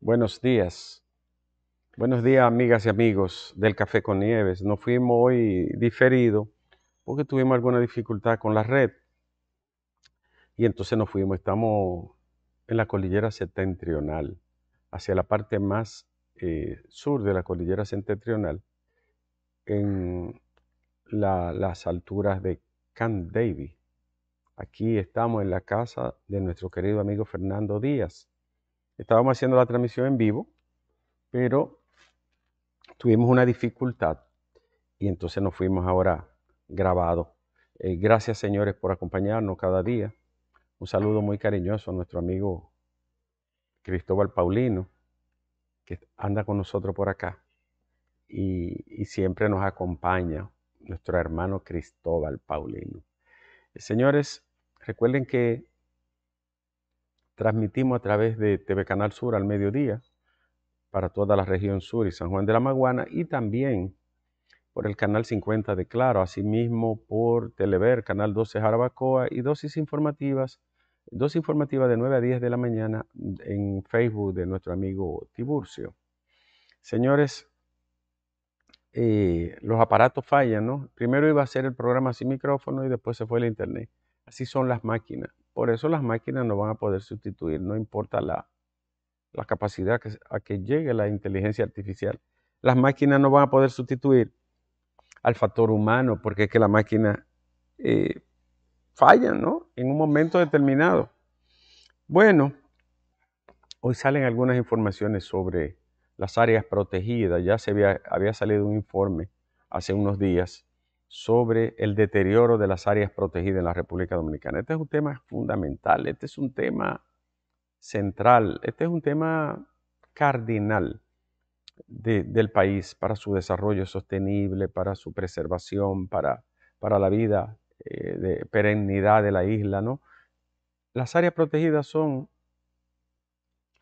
Buenos días. Buenos días, amigas y amigos del Café con Nieves. Nos fuimos hoy diferido porque tuvimos alguna dificultad con la red. Y entonces nos fuimos, estamos en la cordillera septentrional, hacia la parte más eh, sur de la cordillera septentrional, en las alturas de Camp David. Aquí estamos en la casa de nuestro querido amigo Fernando Díaz Estábamos haciendo la transmisión en vivo, pero tuvimos una dificultad y entonces nos fuimos ahora grabados. Eh, gracias, señores, por acompañarnos cada día. Un saludo muy cariñoso a nuestro amigo Cristóbal Paulino, que anda con nosotros por acá y, siempre nos acompaña nuestro hermano Cristóbal Paulino. Eh, señores, recuerden que Transmitimos a través de TV Canal Sur al mediodía para toda la región sur y San Juan de la Maguana y también por el canal 50 de Claro, asimismo por Telever, canal 12 Jarabacoa y dosis informativas, dosis informativas de 9 a 10 de la mañana en Facebook de nuestro amigo Tiburcio. Señores, eh, los aparatos fallan, ¿no? Primero iba a ser el programa sin micrófono y después se fue el internet. Así son las máquinas. Por eso las máquinas no van a poder sustituir, no importa la, capacidad a que llegue la inteligencia artificial. Las máquinas no van a poder sustituir al factor humano, porque es que la máquina eh, falla, ¿no? En un momento determinado. Bueno, hoy salen algunas informaciones sobre las áreas protegidas. Ya se había, había salido un informe hace unos días sobre el deterioro de las áreas protegidas en la República Dominicana. Este es un tema fundamental, este es un tema central, este es un tema cardinal del país para su desarrollo sostenible, para su preservación, para, para la vida eh, de perennidad de la isla. ¿no? Las áreas protegidas son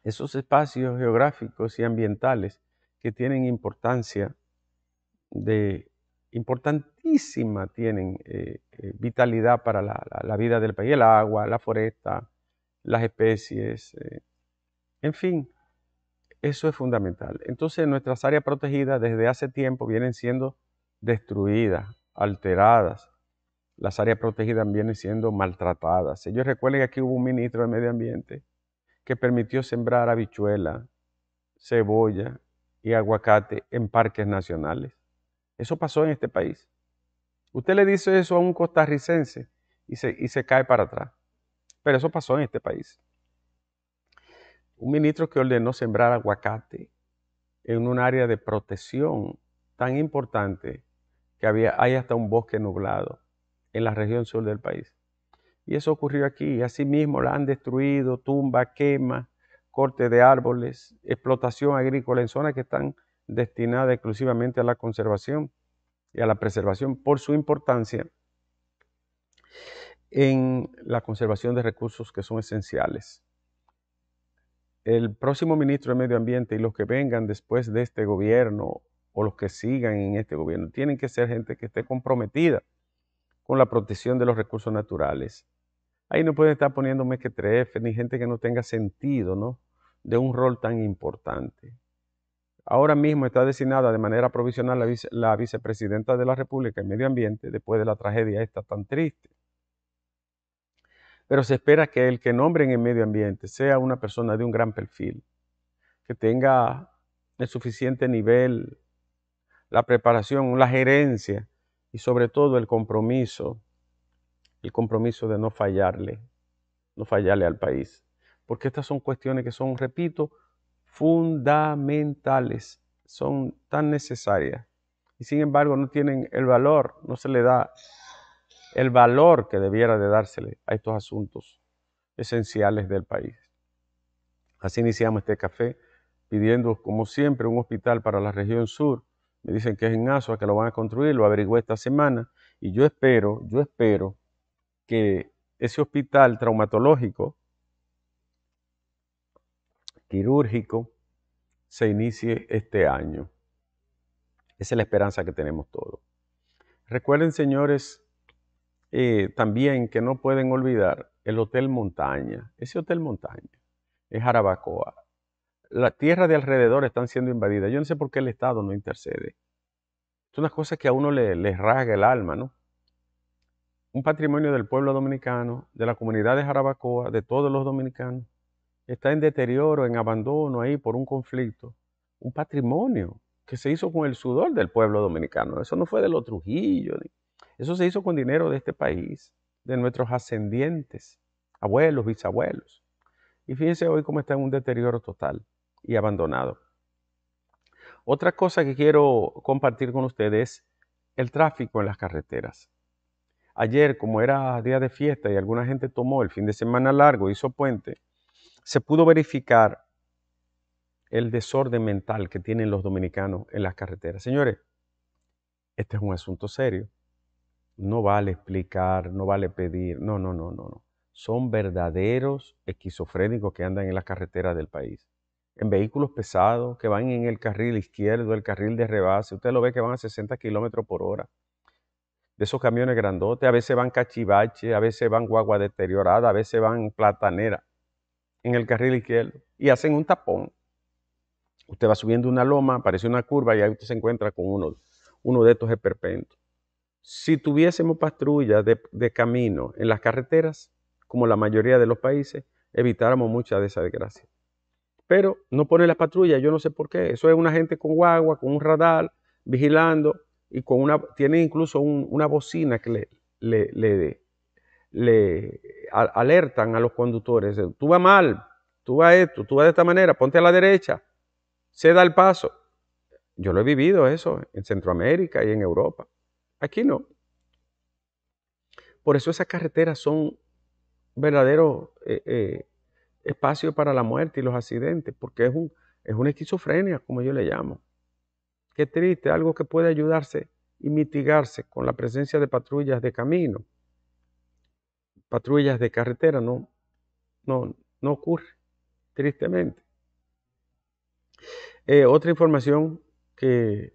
esos espacios geográficos y ambientales que tienen importancia de importantísima tienen eh, eh, vitalidad para la, vida del país, el agua, la foresta, las especies, eh, en fin, eso es fundamental. Entonces nuestras áreas protegidas desde hace tiempo vienen siendo destruidas, alteradas, las áreas protegidas vienen siendo maltratadas. Ellos recuerden que aquí hubo un ministro de Medio Ambiente que permitió sembrar habichuela, cebolla y aguacate en parques nacionales. Eso pasó en este país. Usted le dice eso a un costarricense y se, cae para atrás. Pero eso pasó en este país. Un ministro que ordenó sembrar aguacate en un área de protección tan importante que había, hay hasta un bosque nublado en la región sur del país. Y eso ocurrió aquí. Asimismo, la han destruido, tumba, quema, corte de árboles, explotación agrícola en zonas que están destinada exclusivamente a la conservación y a la preservación por su importancia en la conservación de recursos que son esenciales. El próximo ministro de Medio Ambiente y los que vengan después de este gobierno o los que sigan en este gobierno tienen que ser gente que esté comprometida con la protección de los recursos naturales. Ahí no pueden estar poniendo mequetrefe ni gente que no tenga sentido, ¿no? De un rol tan importante. Ahora mismo está designada de manera provisional la, vicepresidenta de la República en Medio Ambiente después de la tragedia esta tan triste. Pero se espera que el que nombren en Medio Ambiente sea una persona de un gran perfil, que tenga el suficiente nivel, la preparación, la gerencia y sobre todo el compromiso, el compromiso de no fallarle, no fallarle al país. Porque estas son cuestiones que son, repito, fundamentales, son tan necesarias y sin embargo no tienen el valor, no se le da el valor que debiera de dársele a estos asuntos esenciales del país. Así iniciamos este café pidiendo, como siempre, un hospital para la región sur. Me dicen que es en ASOA, que lo van a construir, lo averigué esta semana y yo espero, yo espero que ese hospital traumatológico quirúrgico se inicie este año. Esa es la esperanza que tenemos todos. Recuerden, señores, eh, también que no pueden olvidar el Hotel Montaña. Ese Hotel Montaña es Jarabacoa. Las tierras de alrededor están siendo invadidas. Yo no sé por qué el Estado no intercede. Es una cosa que a uno le rasga el alma, ¿no? Un patrimonio del pueblo dominicano, de la comunidad de Jarabacoa, de todos los dominicanos está en deterioro, en abandono ahí por un conflicto, un patrimonio que se hizo con el sudor del pueblo dominicano. Eso no fue de los Trujillo, eso se hizo con dinero de este país, de nuestros ascendientes, abuelos, bisabuelos. Y fíjense hoy cómo está en un deterioro total y abandonado. Otra cosa que quiero compartir con ustedes es el tráfico en las carreteras. Ayer, como era día de fiesta y alguna gente tomó el fin de semana largo, hizo puente, se pudo verificar el desorden mental que tienen los dominicanos en las carreteras. Señores, este es un asunto serio. No vale explicar, no vale pedir, no, no, no, no, no. Son verdaderos esquizofrénicos que andan en las carreteras del país. En vehículos pesados, que van en el carril izquierdo, el carril de rebase. Usted lo ve que van a 60 kilómetros por hora. De esos camiones grandotes, a veces van cachivache, a veces van guagua deteriorada, a veces van platanera en el carril izquierdo y hacen un tapón. Usted va subiendo una loma, aparece una curva y ahí usted se encuentra con uno, de estos esperpentos. Si tuviésemos patrullas de, camino en las carreteras, como la mayoría de los países, evitáramos mucha de esa desgracia. Pero no pone las patrullas, yo no sé por qué. Eso es una gente con guagua, con un radar, vigilando y con una, tiene incluso una bocina que le, le, le, le alertan a los conductores, tú vas mal, tú vas esto, tú vas de esta manera, ponte a la derecha, da el paso. Yo lo he vivido eso en Centroamérica y en Europa. Aquí no. Por eso esas carreteras son verdaderos eh, eh, espacios para la muerte y los accidentes, porque es, un, es una esquizofrenia, como yo le llamo. Qué triste, algo que puede ayudarse y mitigarse con la presencia de patrullas de camino patrullas de carretera no, no, no ocurre, tristemente. Eh, otra información que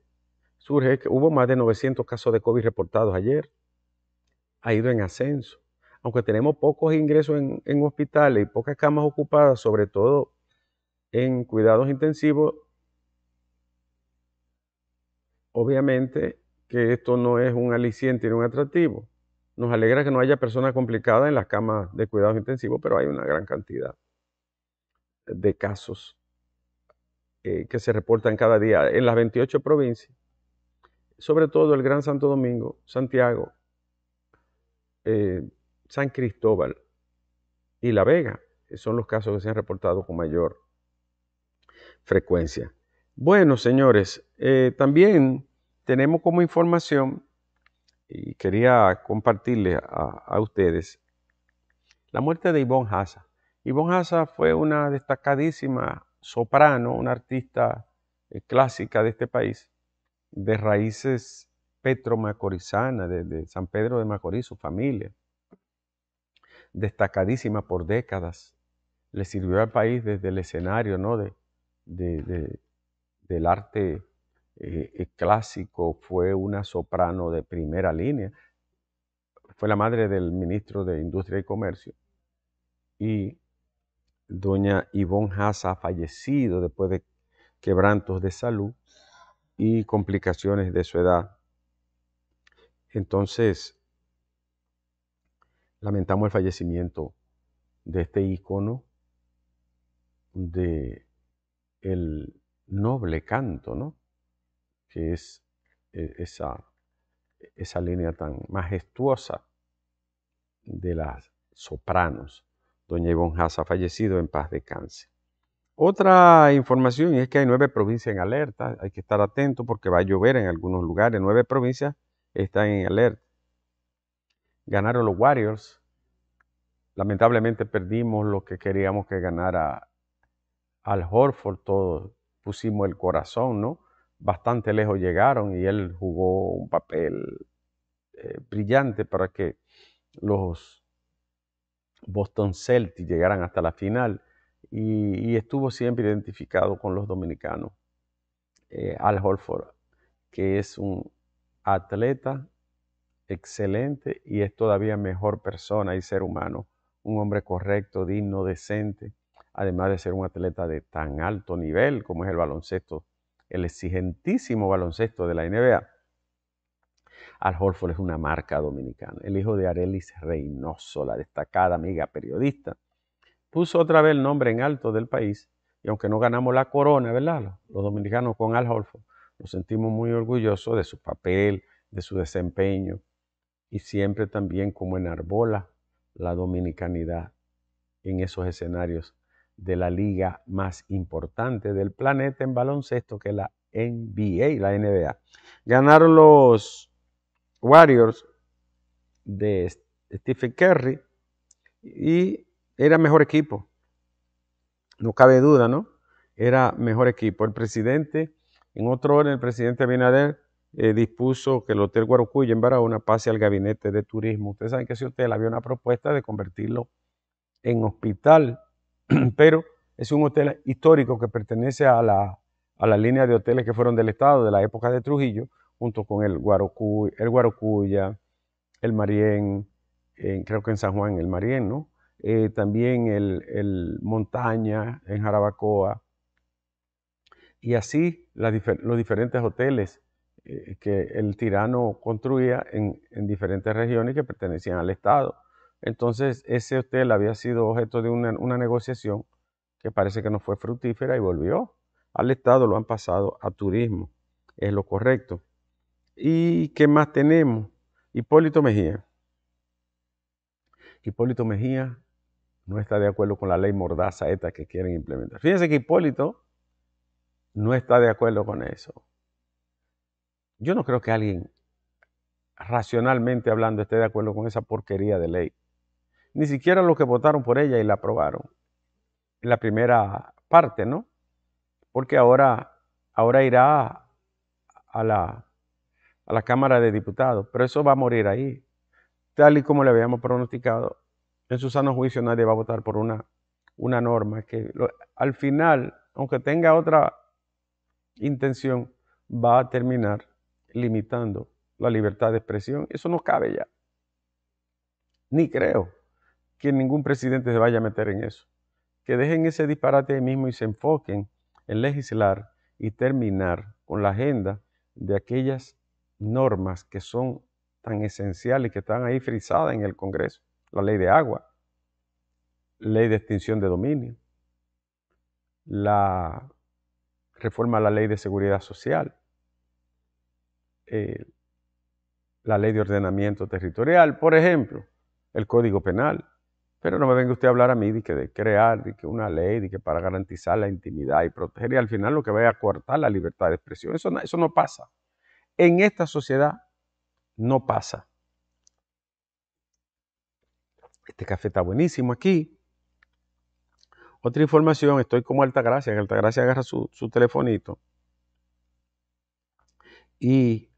surge es que hubo más de 900 casos de COVID reportados ayer. Ha ido en ascenso. Aunque tenemos pocos ingresos en, en hospitales y pocas camas ocupadas, sobre todo en cuidados intensivos, obviamente que esto no es un aliciente ni un atractivo. Nos alegra que no haya personas complicadas en las camas de cuidados intensivos, pero hay una gran cantidad de casos eh, que se reportan cada día en las 28 provincias, sobre todo el Gran Santo Domingo, Santiago, eh, San Cristóbal y La Vega, que eh, son los casos que se han reportado con mayor frecuencia. Bueno, señores, también tenemos como información y quería compartirle a, ustedes la muerte de Yvonne Haza. Yvonne Haza fue una destacadísima soprano, una artista eh, clásica de este país, de raíces petromacorizana, de, de San Pedro de Macorís, su familia, destacadísima por décadas. Le sirvió al país desde el escenario ¿no? de del arte el eh, eh, clásico, fue una soprano de primera línea, fue la madre del ministro de Industria y Comercio. Y doña Ivonne Haza ha fallecido después de quebrantos de salud y complicaciones de su edad. Entonces, lamentamos el fallecimiento de este ícono de el noble canto, ¿no? que es eh, esa, esa línea tan majestuosa de las sopranos. Doña Ivonne ha fallecido en paz de cáncer. Otra información es que hay nueve provincias en alerta, hay que estar atento porque va a llover en algunos lugares, nueve provincias están en alerta. Ganaron los Warriors, lamentablemente perdimos lo que queríamos que ganara al Horford, todos pusimos el corazón, ¿no? bastante lejos llegaron y él jugó un papel eh, brillante para que los Boston Celtics llegaran hasta la final y, estuvo siempre identificado con los dominicanos. Eh, Al Holford, que es un atleta excelente y es todavía mejor persona y ser humano, un hombre correcto, digno, decente, además de ser un atleta de tan alto nivel como es el baloncesto el exigentísimo baloncesto de la NBA. Al es una marca dominicana. El hijo de Arelis Reynoso, la destacada amiga periodista, puso otra vez el nombre en alto del país. Y aunque no ganamos la corona, ¿verdad? Los, dominicanos con Al nos sentimos muy orgullosos de su papel, de su desempeño y siempre también como enarbola la dominicanidad en esos escenarios de la liga más importante del planeta en baloncesto, que es la NBA, la NBA. Ganaron los Warriors de Stephen Curry y era mejor equipo. No cabe duda, ¿no? Era mejor equipo. El presidente, en otro orden, el presidente Abinader eh, dispuso que el Hotel Guarucuy en una pase al gabinete de turismo. Ustedes saben que ese hotel había una propuesta de convertirlo en hospital pero es un hotel histórico que pertenece a la, línea de hoteles que fueron del Estado de la época de Trujillo, junto con el, el Guarocuya, el Marién, creo que en San Juan el Marién, ¿no? Eh, también el, Montaña en Jarabacoa, y así los diferentes hoteles eh, que el tirano construía en diferentes regiones que pertenecían al Estado. Entonces, ese hotel había sido objeto de una, negociación que parece que no fue fructífera y volvió al Estado, lo han pasado a turismo, es lo correcto. ¿Y qué más tenemos? Hipólito Mejía. Hipólito Mejía no está de acuerdo con la ley mordaza esta que quieren implementar. Fíjense que Hipólito no está de acuerdo con eso. Yo no creo que alguien racionalmente hablando esté de acuerdo con esa porquería de ley ni siquiera los que votaron por ella y la aprobaron. en La primera parte, ¿no? Porque ahora, ahora irá a la, a la Cámara de Diputados, pero eso va a morir ahí. Tal y como le habíamos pronosticado, en su sano juicio nadie va a votar por una, una norma que al final, aunque tenga otra intención, va a terminar limitando la libertad de expresión. Eso no cabe ya. Ni creo que ningún presidente se vaya a meter en eso. Que dejen ese disparate ahí mismo y se enfoquen en legislar y terminar con la agenda de aquellas normas que son tan esenciales que están ahí frisadas en el Congreso. La ley de agua, ley de extinción de dominio, la reforma a la ley de seguridad social, eh, la ley de ordenamiento territorial, por ejemplo, el Código Penal. Pero no me venga usted a hablar a mí de que de crear de que una ley de que para garantizar la intimidad y proteger y al final lo que vaya a cortar la libertad de expresión. Eso no, eso no pasa. En esta sociedad no pasa. Este café está buenísimo aquí. Otra información, estoy como Altagracia, Alta Altagracia agarra su, telefonito y,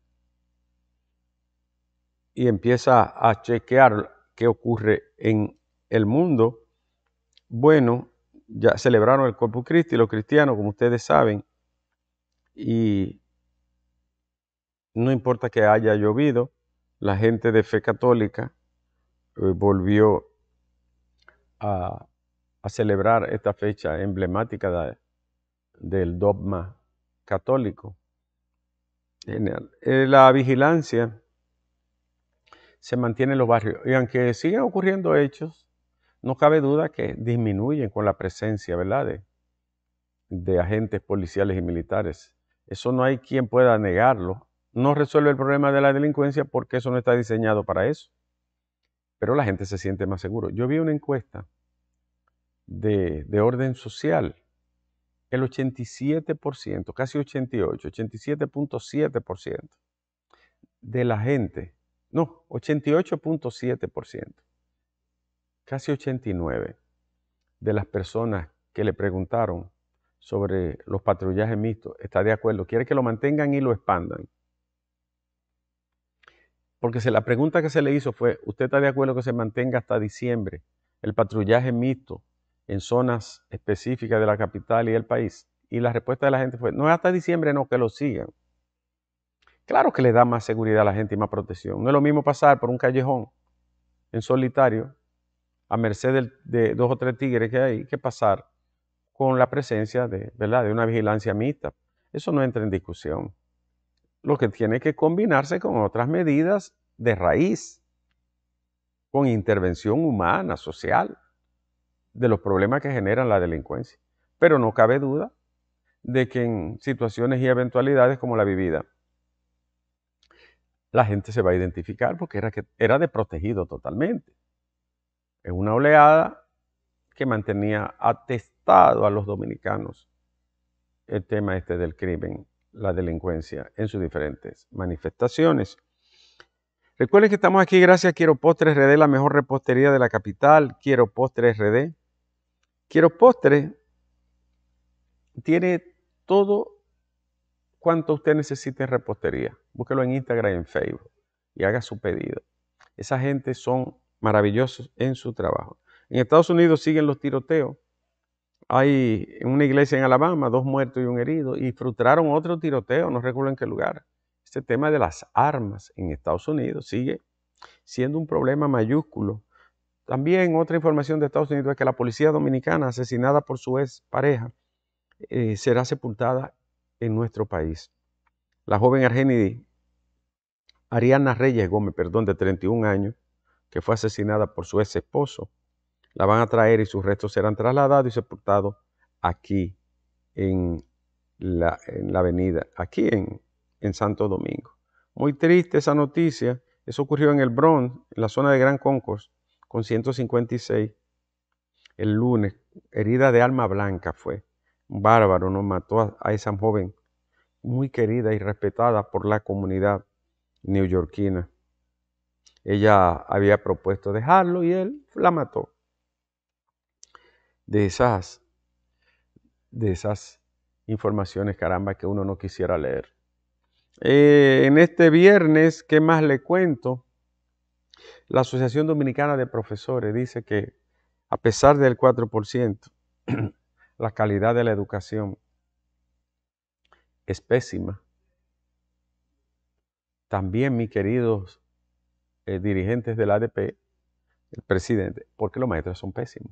y empieza a chequear qué ocurre en el mundo bueno ya celebraron el Corpus Christi, los cristianos, como ustedes saben, y no importa que haya llovido, la gente de fe católica eh, volvió a, celebrar esta fecha emblemática del dogma católico. Genial. la vigilancia se mantiene en los barrios, y aunque sigan ocurriendo hechos, no cabe duda que disminuyen con la presencia, ¿verdad? De, agentes policiales y militares. Eso no hay quien pueda negarlo. No resuelve el problema de la delincuencia porque eso no está diseñado para eso. Pero la gente se siente más seguro. Yo vi una encuesta de, de orden social. El 87%, casi 88, 87.7% de la gente, no, 88.7% casi 89 de las personas que le preguntaron sobre los patrullajes mixtos está de acuerdo, quiere que lo mantengan y lo expandan. Porque la pregunta que se le hizo fue, ¿usted está de acuerdo que se mantenga hasta diciembre el patrullaje mixto en zonas específicas de la capital y del país? Y la respuesta de la gente fue, no es hasta diciembre, no, que lo sigan. Claro que le da más seguridad a la gente y más protección. No es lo mismo pasar por un callejón en solitario a merced de, dos o tres tigres que hay que pasar con la presencia de, ¿verdad? de una vigilancia mixta. Eso no entra en discusión. Lo que tiene que combinarse con otras medidas de raíz, con intervención humana, social, de los problemas que generan la delincuencia. Pero no cabe duda de que en situaciones y eventualidades como la vivida, la gente se va a identificar porque era, que, era desprotegido totalmente. Es una oleada que mantenía atestado a los dominicanos el tema este del crimen, la delincuencia en sus diferentes manifestaciones. Recuerden que estamos aquí gracias a Quiero Postres RD, la mejor repostería de la capital, Quiero Postres RD. Quiero Postres tiene todo cuanto usted necesite en repostería. Búsquelo en Instagram y en Facebook y haga su pedido. Esa gente son maravillosos en su trabajo. En Estados Unidos siguen los tiroteos. Hay en una iglesia en Alabama dos muertos y un herido y frustraron otro tiroteo, no recuerdo en qué lugar. Este tema de las armas en Estados Unidos sigue siendo un problema mayúsculo. También otra información de Estados Unidos es que la policía dominicana asesinada por su ex pareja eh, será sepultada en nuestro país. La joven Argeni Ariana Reyes Gómez, perdón, de 31 años, que fue asesinada por su ex esposo. La van a traer y sus restos serán trasladados y sepultados aquí en la, en la avenida, aquí en, en Santo Domingo. Muy triste esa noticia. Eso ocurrió en el Bronx, en la zona de Gran Concourse, con 156 el lunes. Herida de alma blanca fue. Un bárbaro nos mató a esa joven muy querida y respetada por la comunidad neoyorquina. Ella había propuesto dejarlo y él la mató. De esas, de esas informaciones, caramba, que uno no quisiera leer. Eh, en este viernes, ¿qué más le cuento? La Asociación Dominicana de Profesores dice que a pesar del 4%, la calidad de la educación es pésima. También, mis queridos eh, dirigentes del ADP, el presidente, porque los maestros son pésimos.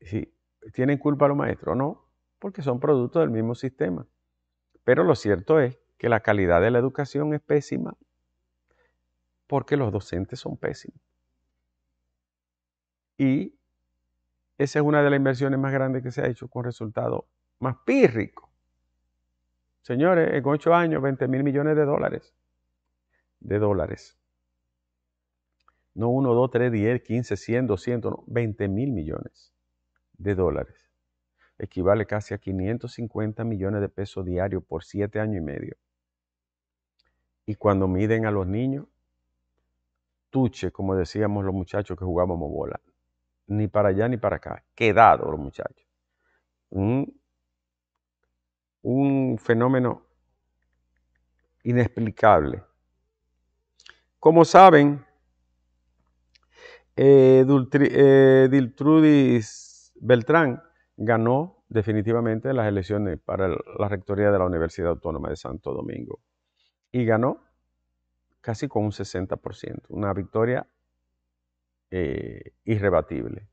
Si tienen culpa los maestros, no, porque son producto del mismo sistema. Pero lo cierto es que la calidad de la educación es pésima porque los docentes son pésimos. Y esa es una de las inversiones más grandes que se ha hecho con resultado más pírricos. Señores, en ocho años, 20 mil millones de dólares de dólares. No 1, 2, 3, 10, 15, 100, 200, 20 mil millones de dólares. Equivale casi a 550 millones de pesos diarios por 7 años y medio. Y cuando miden a los niños, tuche, como decíamos los muchachos que jugábamos bola. Ni para allá ni para acá. Quedados los muchachos. Un, un fenómeno inexplicable como saben, eh, eh, Diltrudis Beltrán ganó definitivamente las elecciones para la rectoría de la Universidad Autónoma de Santo Domingo y ganó casi con un 60%, una victoria eh, irrebatible.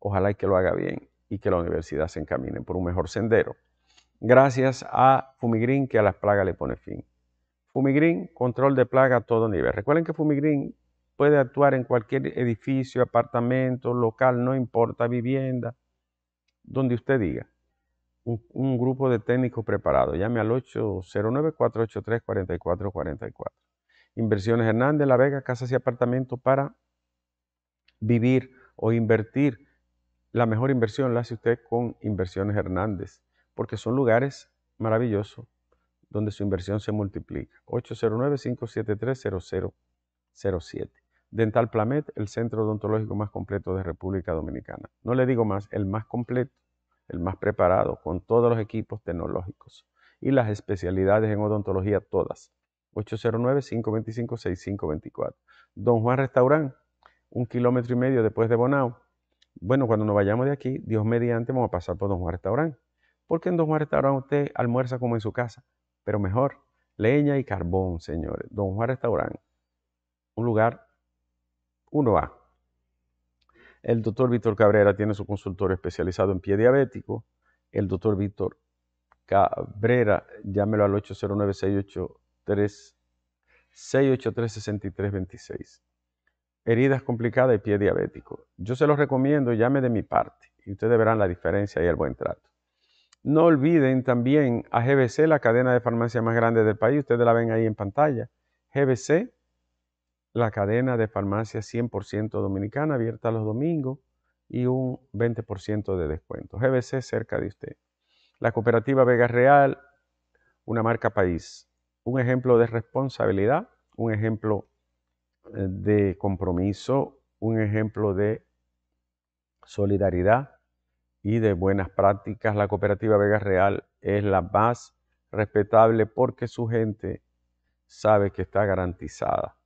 Ojalá y que lo haga bien y que la universidad se encamine por un mejor sendero. Gracias a Fumigrín que a las plagas le pone fin. Fumigreen, control de plaga a todo nivel. Recuerden que Fumigrín puede actuar en cualquier edificio, apartamento, local, no importa, vivienda, donde usted diga. Un, grupo de técnicos preparados. Llame al 809-483-4444. Inversiones Hernández, La Vega, casas y apartamentos para vivir o invertir. La mejor inversión la hace usted con Inversiones Hernández, porque son lugares maravillosos donde su inversión se multiplica. 809-573-0007. Dental Planet, el centro odontológico más completo de República Dominicana. No le digo más, el más completo, el más preparado, con todos los equipos tecnológicos y las especialidades en odontología todas. 809-525-6524. Don Juan Restaurant, un kilómetro y medio después de Bonao. Bueno, cuando nos vayamos de aquí, Dios mediante, vamos a pasar por Don Juan Restaurant. Porque en Don Juan Restaurant usted almuerza como en su casa, pero mejor, leña y carbón, señores. Don Juan Restaurant, un lugar 1A. El doctor Víctor Cabrera tiene su consultorio especializado en pie diabético. El doctor Víctor Cabrera, llámelo al 809-683-683-6326. Heridas complicadas y pie diabético. Yo se los recomiendo, llame de mi parte y ustedes verán la diferencia y el buen trato. No olviden también a GBC, la cadena de farmacia más grande del país. Ustedes la ven ahí en pantalla. GBC, la cadena de farmacia 100% dominicana, abierta los domingos y un 20% de descuento. GBC cerca de usted. La cooperativa Vega Real, una marca país. Un ejemplo de responsabilidad, un ejemplo eh, de compromiso, un ejemplo de solidaridad y de buenas prácticas, la cooperativa Vega Real es la más respetable porque su gente sabe que está garantizada.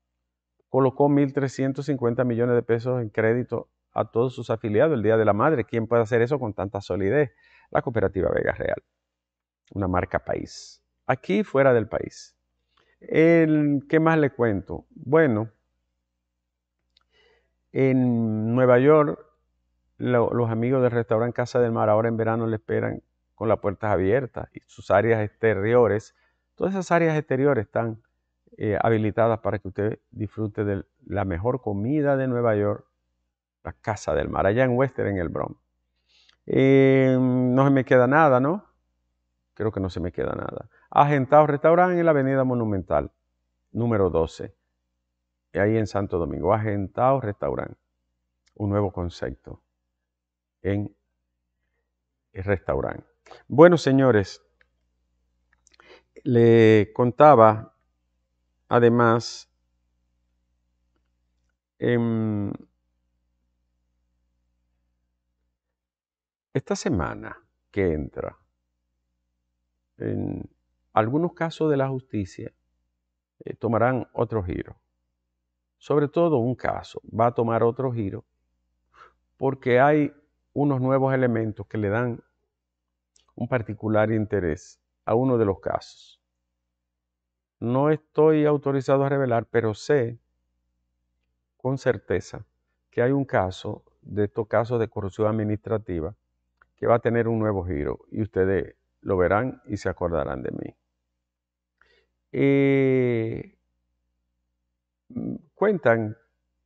Colocó 1.350 millones de pesos en crédito a todos sus afiliados el Día de la Madre. ¿Quién puede hacer eso con tanta solidez? La cooperativa Vega Real, una marca país, aquí fuera del país. El, ¿Qué más le cuento? Bueno, en Nueva York los amigos del restaurante Casa del Mar ahora en verano le esperan con las puertas abiertas y sus áreas exteriores, todas esas áreas exteriores están eh, habilitadas para que usted disfrute de la mejor comida de Nueva York, la Casa del Mar, allá en Western, en el Bronx. Em, no se me queda nada, ¿no? Creo que no se me queda nada. Agentado Restaurante en la Avenida Monumental, número 12, ahí en Santo Domingo. Agentado Restaurante, un nuevo concepto en el restaurante. Bueno, señores, le contaba además en em, esta semana que entra, en algunos casos de la justicia eh, tomarán otro giro. Sobre todo un caso va a tomar otro giro porque hay unos nuevos elementos que le dan un particular interés a uno de los casos. No estoy autorizado a revelar, pero sé con certeza que hay un caso, de estos casos de corrupción administrativa, que va a tener un nuevo giro y ustedes lo verán y se acordarán de mí. Eh, mm, cuentan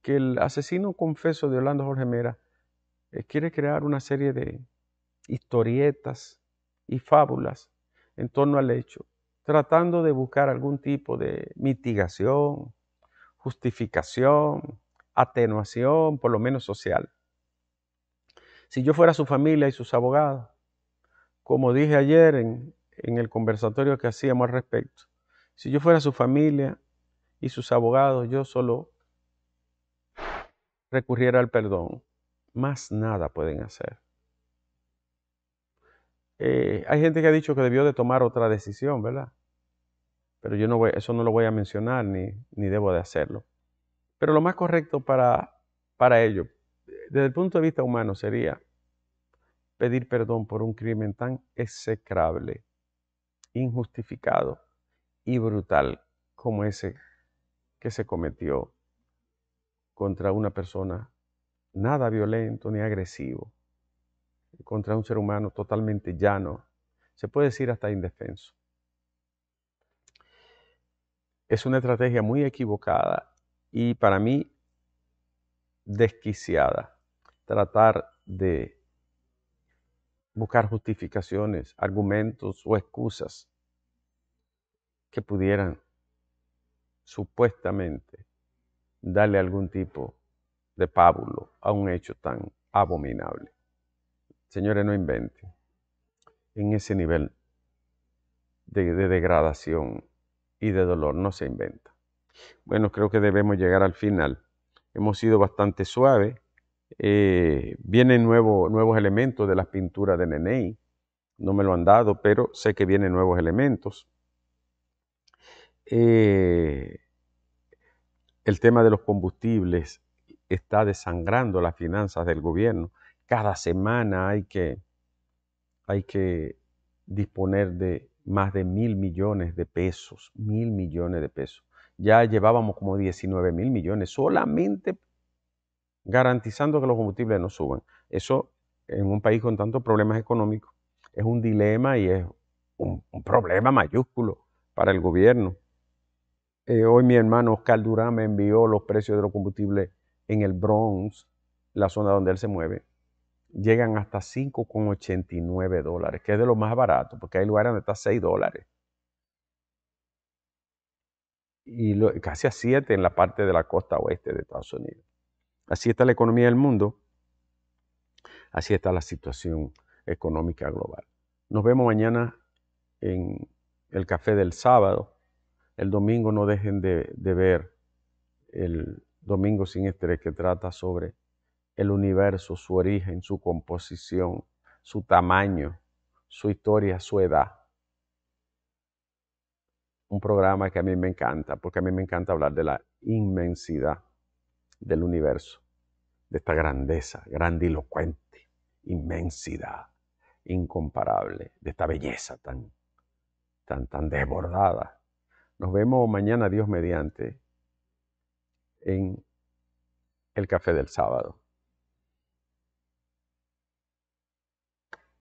que el asesino confeso de Orlando Jorge Mera eh, quiere crear una serie de historietas y fábulas en torno al hecho, tratando de buscar algún tipo de mitigación, justificación, atenuación, por lo menos social. Si yo fuera su familia y sus abogados, como dije ayer en, en el conversatorio que hacíamos al respecto, si yo fuera su familia y sus abogados, yo solo recurriera al perdón. Más nada pueden hacer. Eh, hay gente que ha dicho que debió de tomar otra decisión, ¿verdad? Pero yo no voy, eso no lo voy a mencionar ni, ni debo de hacerlo. Pero lo más correcto para, para ello, desde el punto de vista humano, sería pedir perdón por un crimen tan execrable, injustificado y brutal como ese que se cometió contra una persona nada violento ni agresivo contra un ser humano totalmente llano, se puede decir hasta indefenso. Es una estrategia muy equivocada y para mí desquiciada tratar de buscar justificaciones, argumentos o excusas que pudieran supuestamente darle algún tipo de de Pábulo a un hecho tan abominable. Señores, no inventen. En ese nivel de, degradación y de dolor no se inventa. Bueno, creo que debemos llegar al final. Hemos sido bastante suaves. Eh, vienen nuevo, nuevos elementos de las pinturas de Nenei. No me lo han dado, pero sé que vienen nuevos elementos. Eh, el tema de los combustibles está desangrando las finanzas del gobierno. Cada semana hay que, hay que disponer de más de mil millones de pesos, mil millones de pesos. Ya llevábamos como 19 mil millones solamente garantizando que los combustibles no suban. Eso en un país con tantos problemas económicos es un dilema y es un, problema mayúsculo para el gobierno. Eh, hoy mi hermano Oscar Durán me envió los precios de los combustibles en el Bronx, la zona donde él se mueve, llegan hasta 5,89 dólares, que es de lo más barato, porque hay lugares donde está 6 dólares. Y casi a 7 en la parte de la costa oeste de Estados Unidos. Así está la economía del mundo. Así está la situación económica global. Nos vemos mañana en el café del sábado. El domingo no dejen de ver el Domingo sin estrés, que trata sobre el universo, su origen, su composición, su tamaño, su historia, su edad. Un programa que a mí me encanta, porque a mí me encanta hablar de la inmensidad del universo, de esta grandeza, grandilocuente, inmensidad, incomparable, de esta belleza tan, tan, tan desbordada. Nos vemos mañana, Dios mediante en el café del sábado.